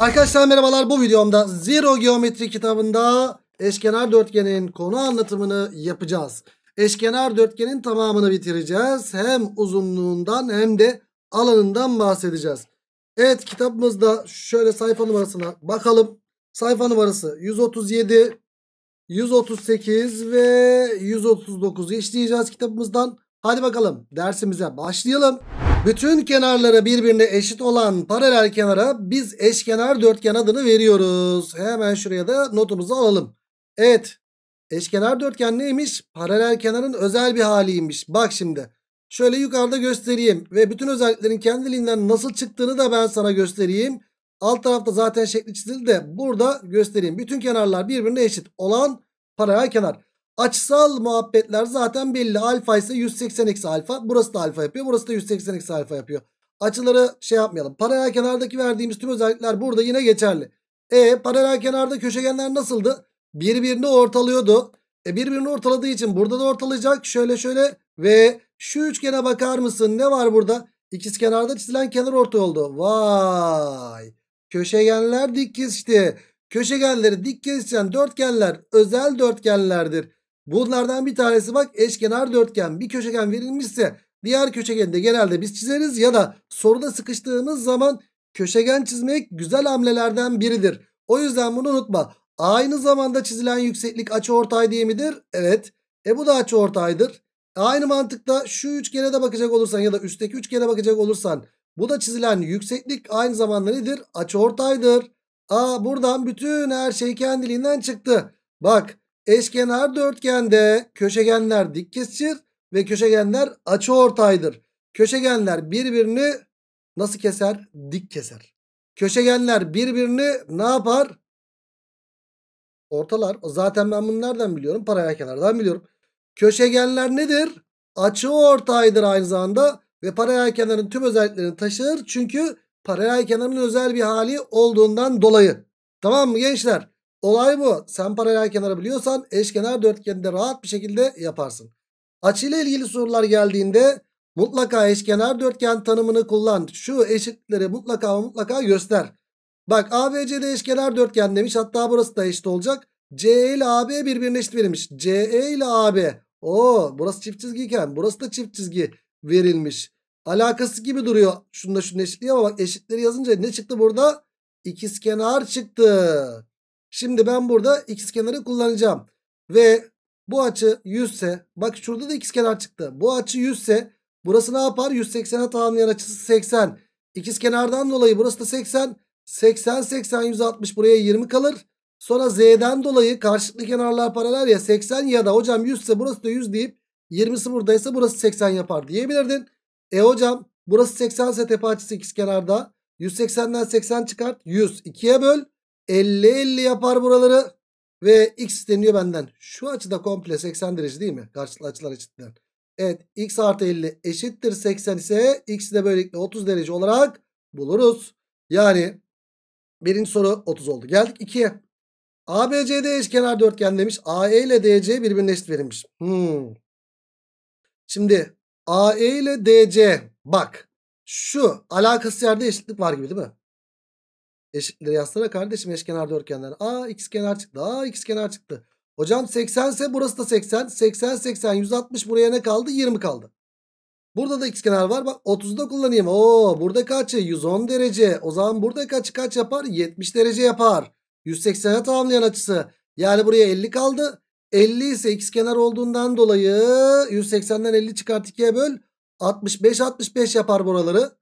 Arkadaşlar merhabalar bu videomda Zero Geometri kitabında eşkenar dörtgenin konu anlatımını yapacağız. Eşkenar dörtgenin tamamını bitireceğiz. Hem uzunluğundan hem de alanından bahsedeceğiz. Evet kitabımızda şöyle sayfa numarasına bakalım. Sayfa numarası 137, 138 ve 139'u işleyeceğiz kitabımızdan. Hadi bakalım dersimize başlayalım. Bütün kenarları birbirine eşit olan paralel kenara biz eşkenar dörtgen adını veriyoruz. Hemen şuraya da notumuzu alalım. Evet. Eşkenar dörtgen neymiş? Paralel kenarın özel bir haliymiş. Bak şimdi. Şöyle yukarıda göstereyim. Ve bütün özelliklerin kendiliğinden nasıl çıktığını da ben sana göstereyim. Alt tarafta zaten şekli çizildi de burada göstereyim. Bütün kenarlar birbirine eşit olan paralel kenar. Açsal muhabbetler zaten belli. Alfa ise 180 eksi alfa. Burası da alfa yapıyor. Burası da 180 eksi alfa yapıyor. Açıları şey yapmayalım. Paralel kenardaki verdiğimiz tüm özellikler burada yine geçerli. E paralel kenarda köşegenler nasıldı? Birbirini ortalıyordu. E birbirini ortaladığı için burada da ortalayacak. Şöyle şöyle ve şu üçgene bakar mısın? Ne var burada? İkiz kenarda çizilen kenar orta oldu. Vay. Köşegenler dik kesişti. Köşegenleri dik kesişen dörtgenler özel dörtgenlerdir. Bunlardan bir tanesi bak eşkenar dörtgen bir köşegen verilmişse diğer köşegeni de genelde biz çizeriz ya da soruda sıkıştığımız zaman köşegen çizmek güzel hamlelerden biridir. O yüzden bunu unutma. Aynı zamanda çizilen yükseklik açıortay diye midir? Evet. E bu da açıortaydır. E, aynı mantıkta şu üçgene de bakacak olursan ya da üstteki üçgene bakacak olursan bu da çizilen yükseklik aynı zamanda nedir? Açıortaydır. Aa buradan bütün her şey kendiliğinden çıktı. Bak Eşkenar dörtgende köşegenler dik kesişir ve köşegenler açıortaydır. Köşegenler birbirini nasıl keser? Dik keser. Köşegenler birbirini ne yapar? Ortalar. Zaten ben bunu nereden biliyorum? Paralel kenardan biliyorum. Köşegenler nedir? Açı ortaydır aynı zamanda ve paralel kenarın tüm özelliklerini taşır. Çünkü paralel kenarın özel bir hali olduğundan dolayı. Tamam mı gençler? Olay bu. Sen paralel kenarı biliyorsan eşkenar dörtgende rahat bir şekilde yaparsın. Açıyla ilgili sorular geldiğinde mutlaka eşkenar dörtgen tanımını kullan. Şu eşitleri mutlaka mutlaka göster. Bak ABC'de eşkenar dörtgen demiş. Hatta burası da eşit olacak. CE ile AB birbirine eşit verilmiş. CE ile AB. Oo, burası çift çizgiyken burası da çift çizgi verilmiş. Alakası gibi duruyor. Şunda şunun eşitliği ama bak eşitleri yazınca ne çıktı burada? İkizkenar çıktı. Şimdi ben burada ikiz kenarı kullanacağım. Ve bu açı 100 ise bak şurada da ikiz kenar çıktı. Bu açı 100 ise burası ne yapar? 180'e tamamlayan açısı 80. İkiz kenardan dolayı burası da 80. 80 80 160 buraya 20 kalır. Sonra z'den dolayı karşılıklı kenarlar paralel ya 80 ya da hocam 100 ise burası da 100 deyip 20'si buradaysa burası 80 yapar diyebilirdin. E hocam burası 80 ise tepe açısı ikiz kenarda. 180'den 80 çıkart 100 2'ye böl 50 50 yapar buraları. Ve x isteniyor benden. Şu açıda komple 80 derece değil mi? Karşılıklı açılar açısından. Evet x artı 50 eşittir 80 ise x de böylelikle 30 derece olarak buluruz. Yani birinci soru 30 oldu. Geldik 2'ye. ABCD eşkenar dörtgen demiş. AE ile DC birbirine eşit verilmiş. Hmm. Şimdi AE ile DC bak şu alakası yerde eşitlik var gibi değil mi? Eşitleri yazsana kardeşim eşkenar dörtgenden. Aa x kenar çıktı. Aa x kenar çıktı. Hocam 80 ise burası da 80. 80 80 160 buraya ne kaldı? 20 kaldı. Burada da x kenar var. Bak 30'u da kullanayım. Oo burada kaçı? 110 derece. O zaman burada kaç kaç yapar? 70 derece yapar. 180'e tamamlayan açısı. Yani buraya 50 kaldı. 50 ise x kenar olduğundan dolayı 180'den 50 çıkart 2'ye böl. 65 65 yapar buraları.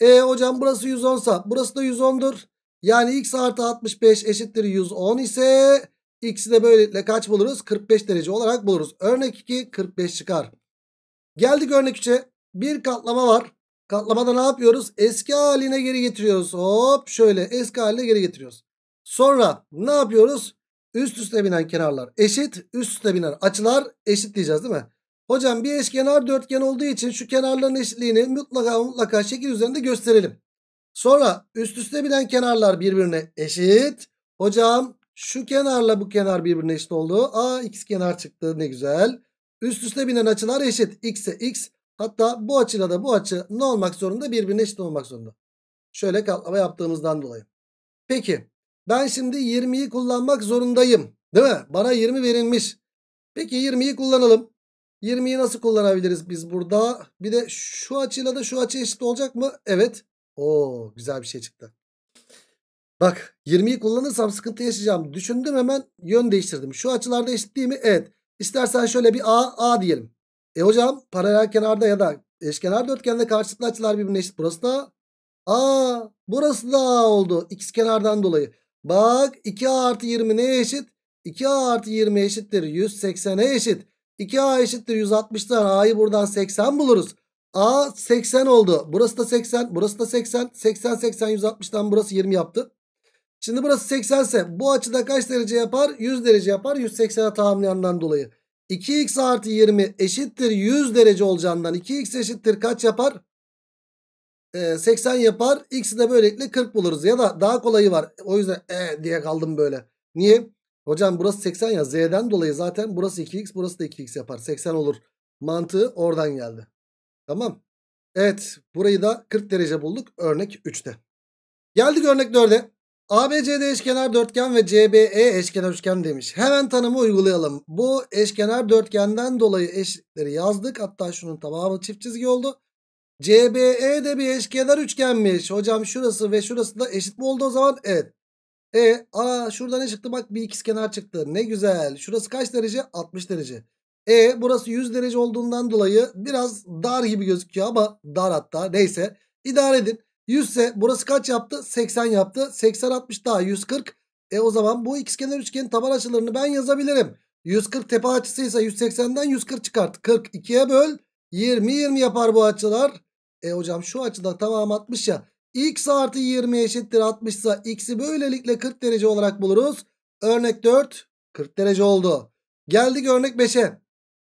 E hocam burası 110 sa burası da 110'dur. Yani x artı 65 eşittir 110 ise x'i de böylelikle kaç buluruz? 45 derece olarak buluruz. Örnek 2 45 çıkar. Geldik örnek 3'e. Bir katlama var. Katlamada ne yapıyoruz? Eski haline geri getiriyoruz. Hop şöyle eski haline geri getiriyoruz. Sonra ne yapıyoruz? Üst üste binen kenarlar eşit. Üst üste binen açılar eşit diyeceğiz değil mi? Hocam bir eşkenar dörtgen olduğu için şu kenarların eşitliğini mutlaka mutlaka şekil üzerinde gösterelim. Sonra üst üste binen kenarlar birbirine eşit. Hocam şu kenarla bu kenar birbirine eşit oldu. Aa x kenar çıktı ne güzel. Üst üste binen açılar eşit. X'e x. Hatta bu açıyla da bu açı ne olmak zorunda? Birbirine eşit olmak zorunda. Şöyle katlama yaptığımızdan dolayı. Peki ben şimdi 20'yi kullanmak zorundayım. Değil mi? Bana 20 verilmiş. Peki 20'yi kullanalım. 20'yi nasıl kullanabiliriz biz burada? Bir de şu açıyla da şu açı eşit olacak mı? Evet. Oo güzel bir şey çıktı. Bak 20'yi kullanırsam sıkıntı yaşayacağım. Düşündüm hemen yön değiştirdim. Şu açılarda eşit değil mi? Evet. İstersen şöyle bir A, A diyelim. E hocam paralel kenarda ya da eşkenar dörtgende karşılıklı açılar birbirine eşit. Burası da A. Burası da A oldu. X kenardan dolayı. Bak 2A artı 20 neye eşit? 2A artı 20 eşittir. 180'e eşit. 2A eşittir 160'dan A'yı buradan 80 buluruz. A 80 oldu. Burası da 80. Burası da 80. 80 80 160'tan burası 20 yaptı. Şimdi burası 80 ise bu açıda kaç derece yapar? 100 derece yapar. 180'e tamamlayandan dolayı. 2x artı 20 eşittir 100 derece olacağından 2x eşittir kaç yapar? Ee, 80 yapar. X'i de böylelikle 40 buluruz. Ya da daha kolayı var. O yüzden e diye kaldım böyle. Niye? Hocam burası 80 ya. Z'den dolayı zaten burası 2x burası da 2x yapar. 80 olur. Mantığı oradan geldi. Tamam. Evet burayı da 40 derece bulduk örnek 3'te. Geldik örnek 4'e. ABCD eşkenar dörtgen ve CBE eşkenar üçgen demiş. Hemen tanımı uygulayalım. Bu eşkenar dörtgenden dolayı eşitleri yazdık. Hatta şunun tamamı çift çizgi oldu. CBE de bir eşkenar üçgenmiş. Hocam şurası ve şurası da eşit mi oldu o zaman? Evet. E, aa şurada ne çıktı? Bak bir ikizkenar çıktı. Ne güzel. Şurası kaç derece? 60 derece. E burası 100 derece olduğundan dolayı biraz dar gibi gözüküyor ama dar hatta neyse idare edin. 100 ise burası kaç yaptı? 80 yaptı. 80 60 daha 140. E o zaman bu ikizkenar üçgenin taban açılarını ben yazabilirim. 140 tepe açısıysa 180'den 140 çıkart. 42'ye böl. 20 20 yapar bu açılar. E hocam şu açıda tamam 60 ya. X artı 20 eşittir 60 ise x'i böylelikle 40 derece olarak buluruz. Örnek 4 40 derece oldu. Geldik örnek 5'e.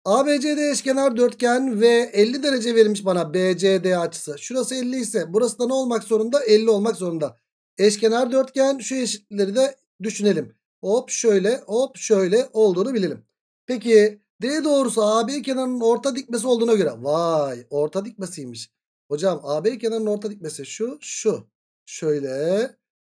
ABCD eşkenar dörtgen ve 50 derece verilmiş bana BCD açısı. Şurası 50 ise burası da ne olmak zorunda? 50 olmak zorunda. Eşkenar dörtgen şu eşitleri de düşünelim. Hop şöyle hop şöyle olduğunu bilelim. Peki D doğrusu AB kenarının orta dikmesi olduğuna göre. Vay orta dikmesiymiş. Hocam AB kenarının orta dikmesi şu şu. Şöyle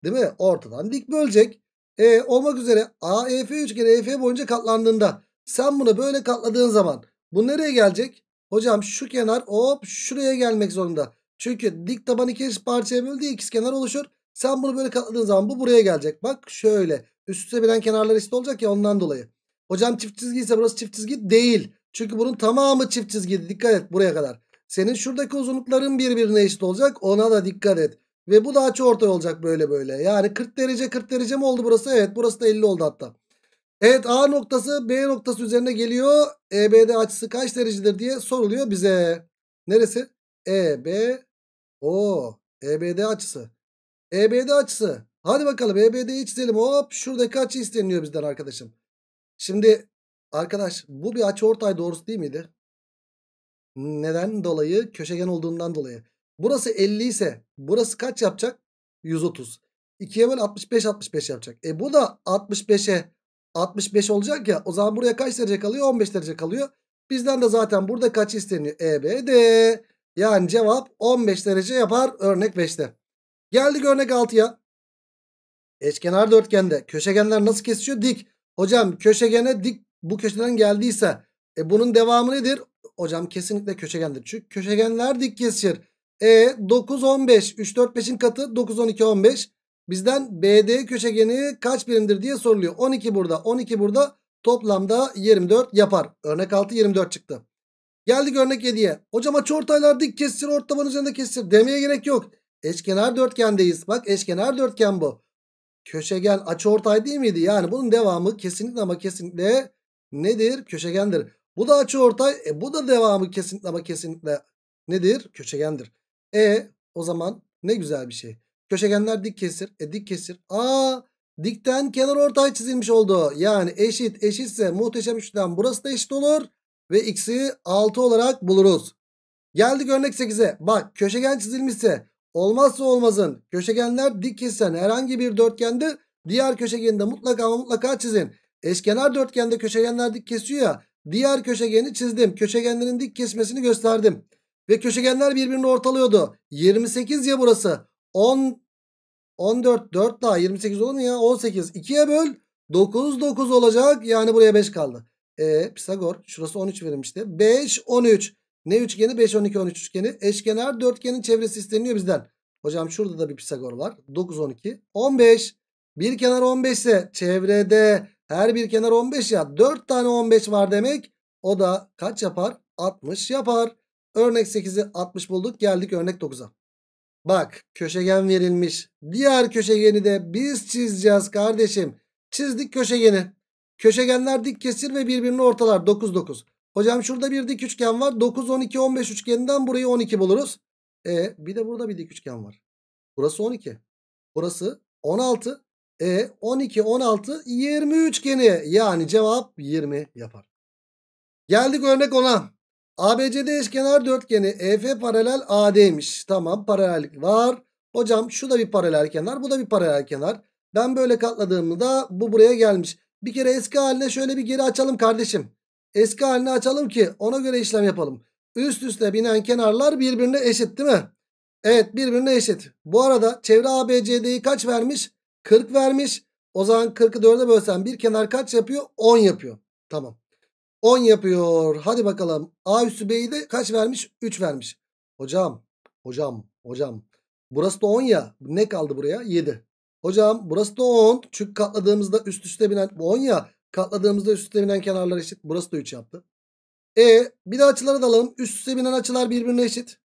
değil mi? Ortadan dik bölecek. E, olmak üzere AEF üçgeni EF boyunca katlandığında sen bunu böyle katladığın zaman bu nereye gelecek? Hocam şu kenar hop şuraya gelmek zorunda. Çünkü dik taban iki eş parçaya böldüğü ikiz kenar oluşur. Sen bunu böyle katladığın zaman bu buraya gelecek. Bak şöyle üst üste bilen kenarlar eşit olacak ya ondan dolayı. Hocam çift çizgi ise burası çift çizgi değil. Çünkü bunun tamamı çift çizgiydi. Dikkat et buraya kadar. Senin şuradaki uzunlukların birbirine eşit olacak. Ona da dikkat et. Ve bu da açı ortay olacak böyle böyle. Yani 40 derece 40 derece mi oldu burası? Evet burası da 50 oldu hatta. Evet A noktası B noktası üzerine geliyor. EBD açısı kaç derecedir diye soruluyor bize. Neresi? EB O EBD açısı. EBD açısı. Hadi bakalım EBD'yi çizelim. Hop şurada kaç isteniyor bizden arkadaşım. Şimdi arkadaş bu bir açı ortay doğrusu değil miydi? Neden dolayı? Köşegen olduğundan dolayı. Burası 50 ise burası kaç yapacak? 130. 2'ye böl 65 65 yapacak. E bu da 65'e 65 olacak ya. O zaman buraya kaç derece kalıyor? 15 derece kalıyor. Bizden de zaten burada kaç isteniyor? EBD. Yani cevap 15 derece yapar örnek 5'te. Geldik örnek 6'ya. Eşkenar dörtgende köşegenler nasıl kesişiyor? Dik. Hocam köşegene dik bu köşeden geldiyse e, bunun devamı nedir? Hocam kesinlikle köşegendir. Çünkü köşegenler dik kesişir. E 9 15 3 4 5'in katı 9 12 15. Bizden BD köşegeni kaç birimdir diye soruluyor. 12 burada 12 burada toplamda 24 yapar. Örnek 6 24 çıktı. Geldik örnek 7'ye. Hocam açıortaylar dik kesir ort üzerinde kesir demeye gerek yok. Eşkenar dörtgendeyiz. Bak eşkenar dörtgen bu. Köşegen açıortay değil miydi? Yani bunun devamı kesinlikle ama kesinlikle nedir? Köşegendir. Bu da açıortay. E bu da devamı kesinlikle ama kesinlikle nedir? Köşegendir. E o zaman ne güzel bir şey. Köşegenler dik kesir. E dik kesir. Aa dikten kenar ortay çizilmiş oldu. Yani eşit eşitse muhteşem üçlüden burası da eşit olur. Ve x'i 6 olarak buluruz. Geldik örnek 8'e. Bak köşegen çizilmişse olmazsa olmazın köşegenler dik kesen herhangi bir dörtgende diğer köşegeni de mutlaka ama mutlaka çizin. Eşkenar dörtgende köşegenler dik kesiyor ya. Diğer köşegeni çizdim. Köşegenlerin dik kesmesini gösterdim. Ve köşegenler birbirini ortalıyordu. 28 ya burası. 10 14 4 daha 28 olur mu ya? 18 2'ye böl 9 9 olacak. Yani buraya 5 kaldı. E, Pisagor şurası 13 verilmişti. 5 13. Ne üçgeni? 5 12 13 üçgeni. Eşkenar dörtgenin çevresi isteniyor bizden. Hocam şurada da bir Pisagor var. 9 12 15. Bir kenar 15 ise çevrede her bir kenar 15 ya. 4 tane 15 var demek. O da kaç yapar? 60 yapar. Örnek 8'i 60 bulduk. Geldik örnek 9'a. Bak köşegen verilmiş. Diğer köşegeni de biz çizeceğiz kardeşim. Çizdik köşegeni. Köşegenler dik kesir ve birbirini ortalar. 9 9. Hocam şurada bir dik üçgen var. 9 12 15 üçgeninden burayı 12 buluruz. E bir de burada bir dik üçgen var. Burası 12. Burası 16. E 12 16 20 geni Yani cevap 20 yapar. Geldik örnek ona. ABCD eşkenar dörtgeni EF paralel AD'ymiş. Tamam paralellik var. Hocam şu da bir paralel kenar bu da bir paralel kenar. Ben böyle katladığımda bu buraya gelmiş. Bir kere eski haline şöyle bir geri açalım kardeşim. Eski haline açalım ki ona göre işlem yapalım. Üst üste binen kenarlar birbirine eşit değil mi? Evet birbirine eşit. Bu arada çevre ABCD'yi kaç vermiş? 40 vermiş. O zaman 44'e 4'e bölsem bir kenar kaç yapıyor? 10 yapıyor. Tamam. 10 yapıyor. Hadi bakalım. A üssü B'yi de kaç vermiş? 3 vermiş. Hocam, hocam, hocam. Burası da 10 ya. Ne kaldı buraya? 7. Hocam burası da 10. Çünkü katladığımızda üst üste binen bu 10 ya. Katladığımızda üst üste binen kenarlar eşit. Burası da 3 yaptı. E bir de açıları da alalım. Üst üste binen açılar birbirine eşit.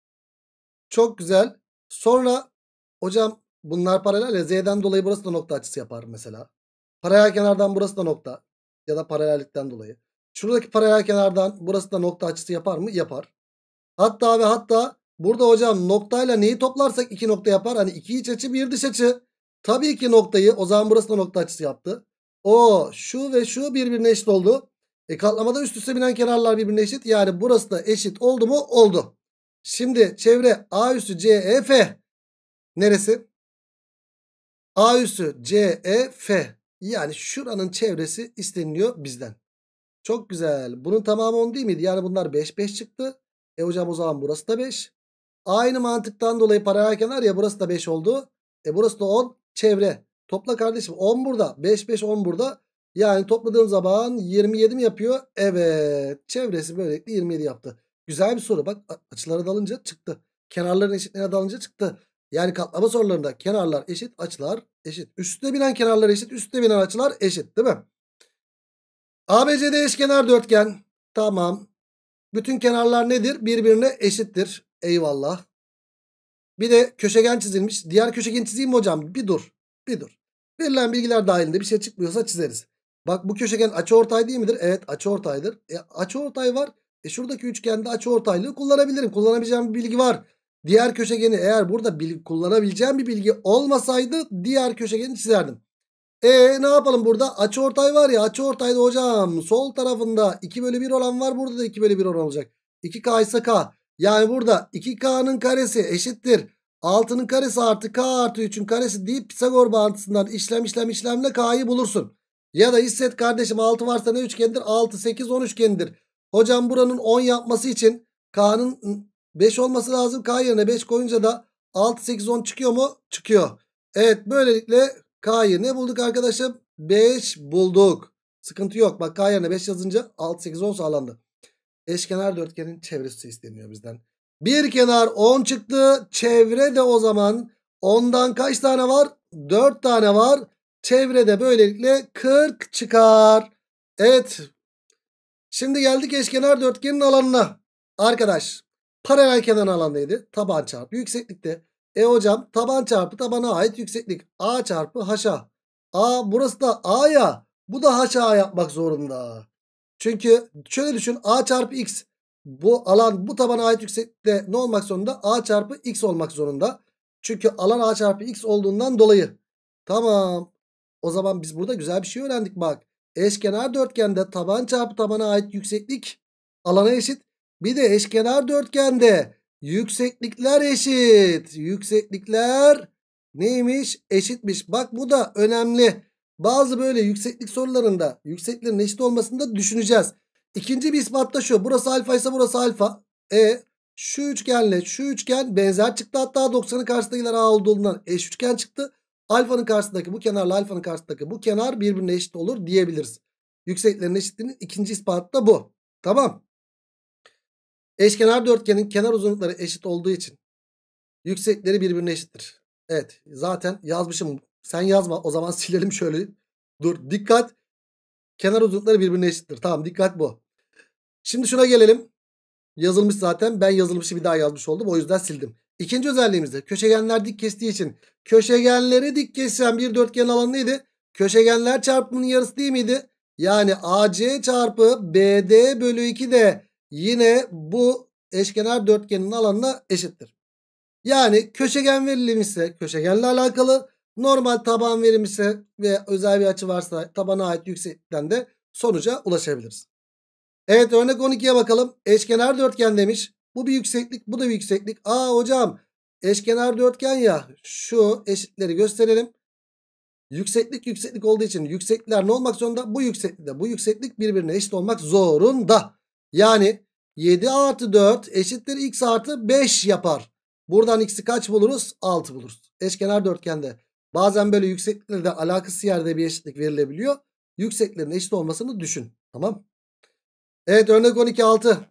Çok güzel. Sonra hocam bunlar paralel ya. Z'den dolayı burası da nokta açısı yapar mesela. Paralel kenardan burası da nokta. Ya da paralellikten dolayı. Şuradaki paralel kenardan burası da nokta açısı yapar mı? Yapar. Hatta ve hatta burada hocam noktayla neyi toplarsak iki nokta yapar. Hani iki iç açı bir dış açı. Tabii ki noktayı o zaman burası da nokta açısı yaptı. O şu ve şu birbirine eşit oldu. E katlamada üst üste binen kenarlar birbirine eşit. Yani burası da eşit oldu mu? Oldu. Şimdi çevre A üssü CEF neresi? A üssü CEF yani şuranın çevresi isteniliyor bizden. Çok güzel. Bunun tamamı 10 değil miydi? Yani bunlar 5 5 çıktı. E hocam o zaman burası da 5. Aynı mantıktan dolayı paralel kenar ya burası da 5 oldu. E burası da 10. Çevre. Topla kardeşim 10 burada. 5 5 10 burada. Yani topladığım zaman 27 mi yapıyor? Evet. Çevresi böylelikle 27 yaptı. Güzel bir soru. Bak açılara dalınca çıktı. Kenarların eşitliğine dalınca çıktı. Yani katlama sorularında kenarlar eşit, açılar eşit. Üstte binen kenarlar eşit, üstte binen açılar eşit değil mi? ABCD eşkenar dörtgen. Tamam. Bütün kenarlar nedir? Birbirine eşittir. Eyvallah. Bir de köşegen çizilmiş. Diğer köşegen çizeyim mi hocam? Bir dur. Bir dur. Verilen bilgiler dahilinde bir şey çıkmıyorsa çizeriz. Bak bu köşegen açıortay değil midir? Evet açıortaydır. E, açıortay var. E şuradaki üçgende açıortaylığı kullanabilirim. Kullanabileceğim bir bilgi var. Diğer köşegeni eğer burada bil kullanabileceğim bir bilgi olmasaydı diğer köşegeni çizerdim. E ne yapalım burada? Açı ortay var ya açı ortayda hocam. Sol tarafında 2 bölü 1 olan var. Burada da 2 bölü 1 olan olacak. 2K ise K. Yani burada 2K'nın karesi eşittir. 6'nın karesi artı K artı 3'ün karesi deyip Pisagor bağıntısından işlem işlem işlemle K'yı bulursun. Ya da hisset kardeşim 6 varsa ne üçgendir? 6, 8, 10 üçgendir. Hocam buranın 10 yapması için K'nın 5 olması lazım. K yerine 5 koyunca da 6, 8, 10 çıkıyor mu? Çıkıyor. Evet böylelikle K'yı ne bulduk arkadaşım? 5 bulduk. Sıkıntı yok. Bak K yerine 5 yazınca 6, 8, 10 sağlandı. Eşkenar dörtgenin çevresi isteniyor bizden. Bir kenar 10 çıktı. Çevre de o zaman 10'dan kaç tane var? 4 tane var. Çevre de böylelikle 40 çıkar. Evet. Şimdi geldik eşkenar dörtgenin alanına. Arkadaş paralel kenar alandaydı. Taban çarpı yükseklikte. E hocam taban çarpı tabana ait yükseklik. A çarpı haşa. A burası da A ya. Bu da haşa yapmak zorunda. Çünkü şöyle düşün. A çarpı X. Bu alan bu tabana ait yükseklikte ne olmak zorunda? A çarpı X olmak zorunda. Çünkü alan A çarpı X olduğundan dolayı. Tamam. O zaman biz burada güzel bir şey öğrendik bak. Eşkenar dörtgende taban çarpı tabana ait yükseklik alana eşit. Bir de eşkenar dörtgende Yükseklikler eşit. Yükseklikler neymiş? Eşitmiş. Bak bu da önemli. Bazı böyle yükseklik sorularında yükseklerin eşit olmasını da düşüneceğiz. İkinci bir ispat da şu. Burası alfa ise burası alfa. E şu üçgenle şu üçgen benzer çıktı. Hatta 90'ın karşısındakiler A olduğundan eş üçgen çıktı. Alfanın karşısındaki bu kenarla alfanın karşısındaki bu kenar birbirine eşit olur diyebiliriz. Yükseklerin eşitliğinin ikinci ispatı da bu. Tamam. Eşkenar dörtgenin kenar uzunlukları eşit olduğu için yüksekleri birbirine eşittir. Evet zaten yazmışım. Sen yazma o zaman silelim şöyle. Dur dikkat. Kenar uzunlukları birbirine eşittir. Tamam dikkat bu. Şimdi şuna gelelim. Yazılmış zaten. Ben yazılmışı bir daha yazmış oldum. O yüzden sildim. İkinci özelliğimizde köşegenler dik kestiği için köşegenleri dik kesen bir dörtgen alanı neydi? Köşegenler çarpımının yarısı değil miydi? Yani AC çarpı BD bölü 2 de yine bu eşkenar dörtgenin alanına eşittir. Yani köşegen verilmişse köşegenle alakalı. Normal taban verilmişse ve özel bir açı varsa tabana ait yükseklikten de sonuca ulaşabiliriz. Evet örnek 12'ye bakalım. Eşkenar dörtgen demiş. Bu bir yükseklik bu da bir yükseklik. Aa hocam eşkenar dörtgen ya şu eşitleri gösterelim. Yükseklik yükseklik olduğu için yüksekler ne olmak zorunda? Bu yükseklik bu yükseklik birbirine eşit olmak zorunda. Yani 7 artı 4 eşittir x artı 5 yapar. Buradan x'i kaç buluruz? 6 buluruz. Eşkenar dörtgende bazen böyle yükseklerde alakası yerde bir eşitlik verilebiliyor. Yükseklerin eşit olmasını düşün. Tamam. Evet örnek 12 6.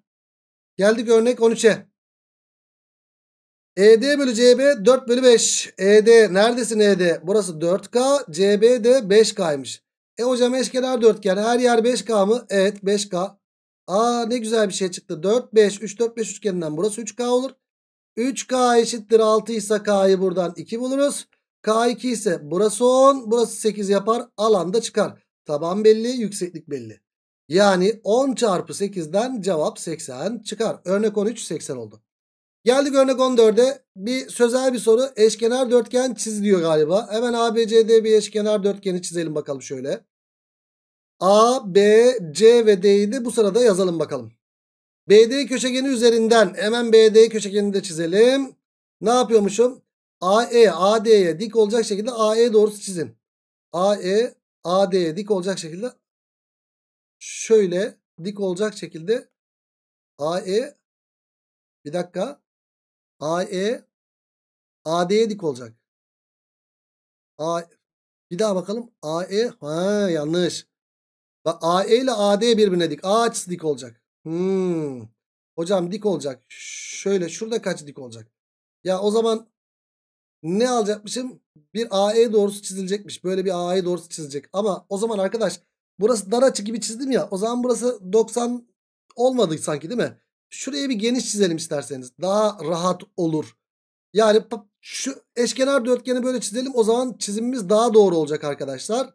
Geldik örnek 13'e. ED bölü CB 4 bölü 5. ED neredesin ED? Burası 4K. CB de 5K'ymış. E hocam eşkenar dörtgen. Her yer 5K mı? Evet 5K. Aa ne güzel bir şey çıktı. 4, 5, 3, 4, 5 üçgeninden burası 3K olur. 3K eşittir 6 ise K'yı buradan 2 buluruz. K2 ise burası 10, burası 8 yapar. Alanda çıkar. Taban belli, yükseklik belli. Yani 10 çarpı 8'den cevap 80 çıkar. Örnek 13 80 oldu. Geldik örnek 14'e. Bir sözel bir soru. Eşkenar dörtgen çiz diyor galiba. Hemen ABCD bir eşkenar dörtgeni çizelim bakalım şöyle. A, B, C ve D'yi de bu sırada yazalım bakalım. BD köşegeni üzerinden hemen BD köşegenini de çizelim. Ne yapıyormuşum? AE, AD'ye dik olacak şekilde AE doğrusu çizin. AE, AD'ye dik olacak şekilde şöyle dik olacak şekilde AE bir dakika AE AD'ye dik olacak. A, bir daha bakalım. AE ha yanlış. Bak AE ile AD birbirine dik. A açısı dik olacak. Hmm. Hocam dik olacak. Şöyle şurada kaç dik olacak? Ya o zaman ne alacakmışım? Bir AE doğrusu çizilecekmiş. Böyle bir AE doğrusu çizilecek. Ama o zaman arkadaş burası dar açı gibi çizdim ya. O zaman burası 90 olmadı sanki değil mi? Şuraya bir geniş çizelim isterseniz. Daha rahat olur. Yani şu eşkenar dörtgeni böyle çizelim. O zaman çizimimiz daha doğru olacak arkadaşlar.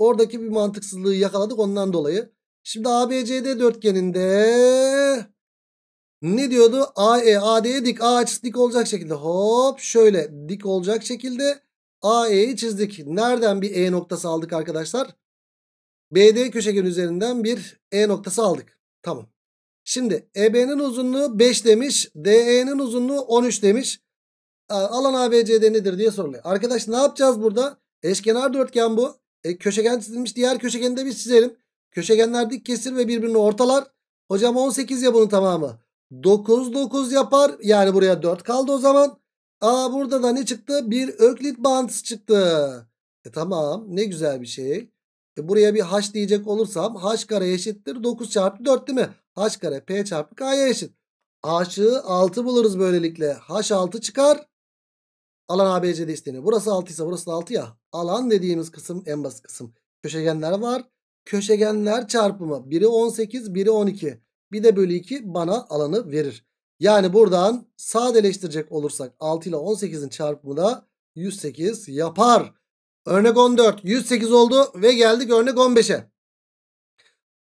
Oradaki bir mantıksızlığı yakaladık ondan dolayı. Şimdi ABCD dörtgeninde ne diyordu? AE AD'ye dik. A açısı dik olacak şekilde. Hop şöyle dik olacak şekilde AE'yi çizdik. Nereden bir E noktası aldık arkadaşlar? BD köşegen üzerinden bir E noktası aldık. Tamam. Şimdi EB'nin uzunluğu 5 demiş. DE'nin uzunluğu 13 demiş. Alan ABCD nedir diye soruluyor. Arkadaş ne yapacağız burada? Eşkenar dörtgen bu. E, köşegen çizilmiş. Diğer köşegeni de biz çizelim. Köşegenler dik kesir ve birbirini ortalar. Hocam 18 ya bunun tamamı. 9 9 yapar. Yani buraya 4 kaldı o zaman. Aa burada da ne çıktı? Bir öklit bağıntısı çıktı. E tamam ne güzel bir şey. E, buraya bir h diyecek olursam h kare eşittir 9 çarpı 4 değil mi? h kare p çarpı k'ya eşit. h'ı 6 buluruz böylelikle. h 6 çıkar. Alan ABC'de isteniyor. Burası 6 ise burası da 6 ya. Alan dediğimiz kısım en basit kısım. Köşegenler var. Köşegenler çarpımı. Biri 18, biri 12. Bir de bölü 2 bana alanı verir. Yani buradan sadeleştirecek olursak 6 ile 18'in çarpımı da 108 yapar. Örnek 14. 108 oldu ve geldik örnek 15'e.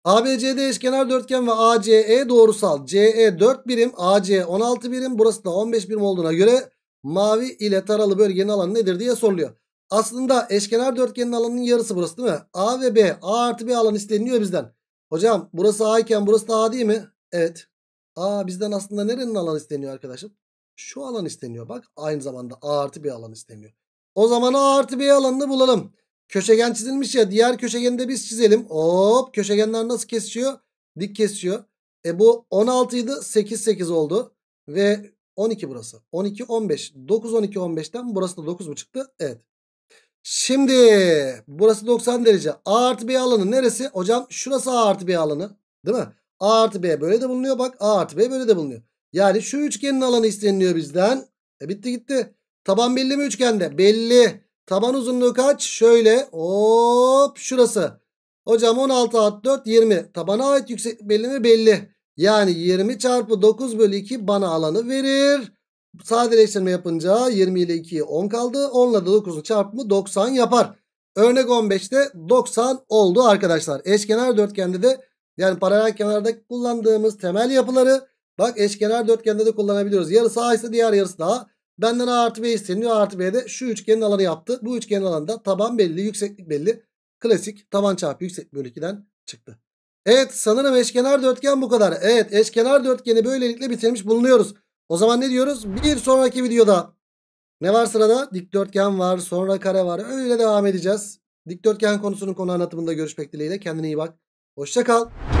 ABCD eşkenar dörtgen ve ACE doğrusal. CE 4 birim, AC 16 birim. Burası da 15 birim olduğuna göre mavi ile taralı bölgenin alanı nedir diye soruluyor. Aslında eşkenar dörtgenin alanının yarısı burası değil mi? A ve B. A artı B alan isteniliyor bizden. Hocam burası A iken burası da A değil mi? Evet. A bizden aslında nerenin alanı isteniyor arkadaşım? Şu alan isteniyor. Bak aynı zamanda A artı B alan isteniyor. O zaman A artı B alanını bulalım. Köşegen çizilmiş ya. Diğer köşegeni de biz çizelim. Hop köşegenler nasıl kesiyor? Dik kesiyor. E bu 16 idi. 8 8 oldu. Ve 12 burası. 12 15. 9 12 15'ten burası da 9 buçuktu. Evet. Şimdi burası 90 derece. A artı B alanı neresi? Hocam şurası A artı B alanı. Değil mi? A artı B böyle de bulunuyor. Bak A artı B böyle de bulunuyor. Yani şu üçgenin alanı isteniliyor bizden. E bitti gitti. Taban belli mi üçgende? Belli. Taban uzunluğu kaç? Şöyle. Hop şurası. Hocam 16 at 4 20. Tabana ait yüksek belli mi? Belli. Yani 20 çarpı 9 bölü 2 bana alanı verir. Sadeleştirme yapınca 20 ile 2'ye 10 kaldı. 10 ile 9'un çarpımı 90 yapar. Örnek 15'te 90 oldu arkadaşlar. Eşkenar dörtgende de yani paralel kenarda kullandığımız temel yapıları bak eşkenar dörtgende de kullanabiliyoruz. Yarısı A ise diğer yarısı da A. Benden A artı B isteniyor. A artı B de şu üçgenin alanı yaptı. Bu üçgenin alanında taban belli, yükseklik belli. Klasik taban çarpı yüksek bölü 2'den çıktı. Evet sanırım eşkenar dörtgen bu kadar. Evet eşkenar dörtgeni böylelikle bitirmiş bulunuyoruz. O zaman ne diyoruz? Bir sonraki videoda ne var sırada? Dikdörtgen var sonra kare var öyle devam edeceğiz. Dikdörtgen konusunun konu anlatımında görüşmek dileğiyle kendine iyi bak. Hoşçakal. kal.